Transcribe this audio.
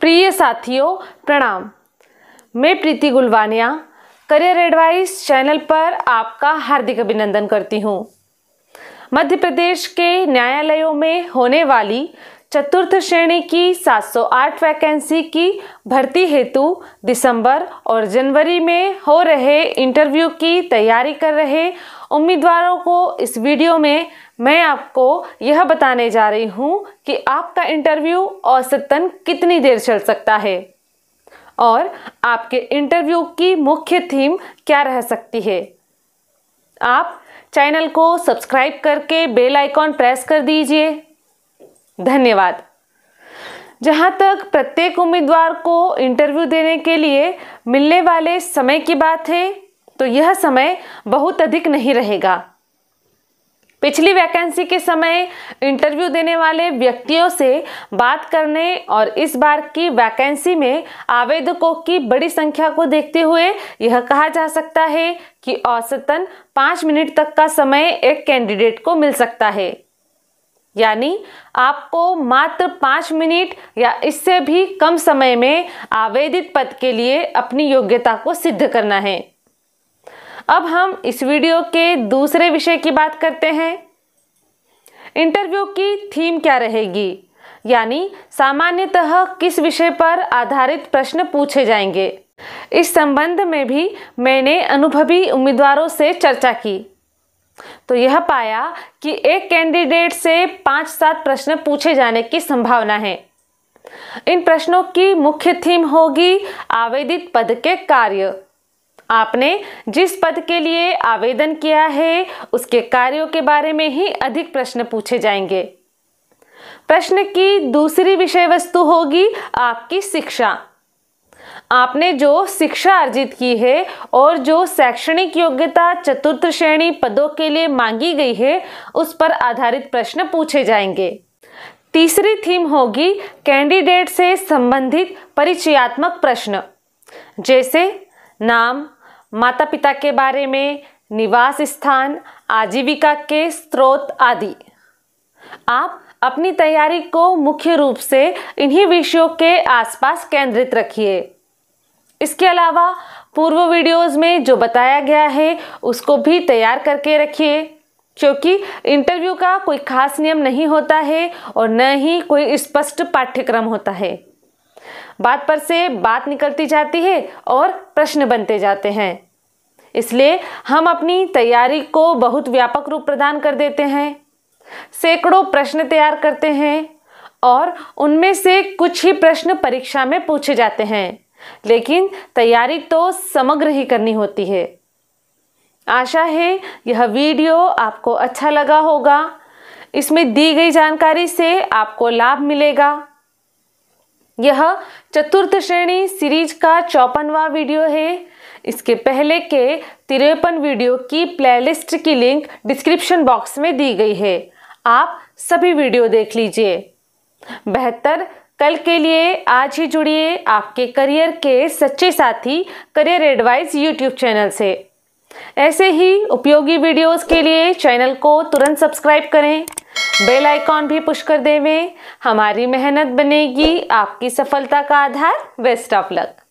प्रिय साथियों प्रणाम मैं Preeti Gulwania career advice channel पर आपका हार्दिक अभिनंदन करती हूँ मध्य प्रदेश के न्यायालयों में होने वाली चतुर्थ श्रेणी की 708 वैकेंसी की भर्ती हेतु दिसंबर और जनवरी में हो रहे इंटरव्यू की तैयारी कर रहे उम्मीदवारों को इस वीडियो में मैं आपको यह बताने जा रही हूँ कि आपका इंटरव्यू औसतन कितनी देर चल सकता है और आपके इंटरव्यू की मुख्य थीम क्या रह सकती है आप चैनल को सब्सक्राइब करके बेल आइकॉन प्रेस कर दीजिए धन्यवाद जहां तक प्रत्येक उम्मीदवार को इंटरव्यू देने के लिए मिलने वाले समय की बात है तो यह समय बहुत अधिक नहीं रहेगा पिछली वैकेंसी के समय इंटरव्यू देने वाले व्यक्तियों से बात करने और इस बार की वैकेंसी में आवेदकों की बड़ी संख्या को देखते हुए यह कहा जा सकता है कि औसतन पाँच मिनट तक का समय एक कैंडिडेट को मिल सकता है यानी आपको मात्र पाँच मिनट या इससे भी कम समय में आवेदित पद के लिए अपनी योग्यता को सिद्ध करना है अब हम इस वीडियो के दूसरे विषय की बात करते हैं इंटरव्यू की थीम क्या रहेगी यानी सामान्यतः किस विषय पर आधारित प्रश्न पूछे जाएंगे इस संबंध में भी मैंने अनुभवी उम्मीदवारों से चर्चा की तो यह पाया कि एक कैंडिडेट से पांच सात प्रश्न पूछे जाने की संभावना है इन प्रश्नों की मुख्य थीम होगी आवेदित पद के कार्य आपने जिस पद के लिए आवेदन किया है उसके कार्यों के बारे में ही अधिक प्रश्न पूछे जाएंगे प्रश्न की दूसरी विषय वस्तु होगी आपकी शिक्षा आपने जो शिक्षा अर्जित की है और जो शैक्षणिक योग्यता चतुर्थ श्रेणी पदों के लिए मांगी गई है उस पर आधारित प्रश्न पूछे जाएंगे तीसरी थीम होगी कैंडिडेट से संबंधित परिचयात्मक प्रश्न जैसे नाम माता पिता के बारे में निवास स्थान आजीविका के स्रोत आदि आप अपनी तैयारी को मुख्य रूप से इन्हीं विषयों के आसपास केंद्रित रखिए इसके अलावा पूर्व वीडियोस में जो बताया गया है उसको भी तैयार करके रखिए क्योंकि इंटरव्यू का कोई खास नियम नहीं होता है और न ही कोई स्पष्ट पाठ्यक्रम होता है बात पर से बात निकलती जाती है और प्रश्न बनते जाते हैं इसलिए हम अपनी तैयारी को बहुत व्यापक रूप प्रदान कर देते हैं सैकड़ों प्रश्न तैयार करते हैं और उनमें से कुछ ही प्रश्न परीक्षा में पूछे जाते हैं लेकिन तैयारी तो समग्र ही करनी होती है आशा है यह वीडियो आपको अच्छा लगा होगा इसमें दी गई जानकारी से आपको लाभ मिलेगा यह चतुर्थ श्रेणी सीरीज का चौपनवा वीडियो है इसके पहले के तिरपन वीडियो की प्लेलिस्ट की लिंक डिस्क्रिप्शन बॉक्स में दी गई है आप सभी वीडियो देख लीजिए बेहतर कल के लिए आज ही जुड़िए आपके करियर के सच्चे साथी करियर एडवाइस यूट्यूब चैनल से ऐसे ही उपयोगी वीडियोस के लिए चैनल को तुरंत सब्सक्राइब करें बेल आइकॉन भी पुश कर देवें हमारी मेहनत बनेगी आपकी सफलता का आधार बेस्ट ऑफ लक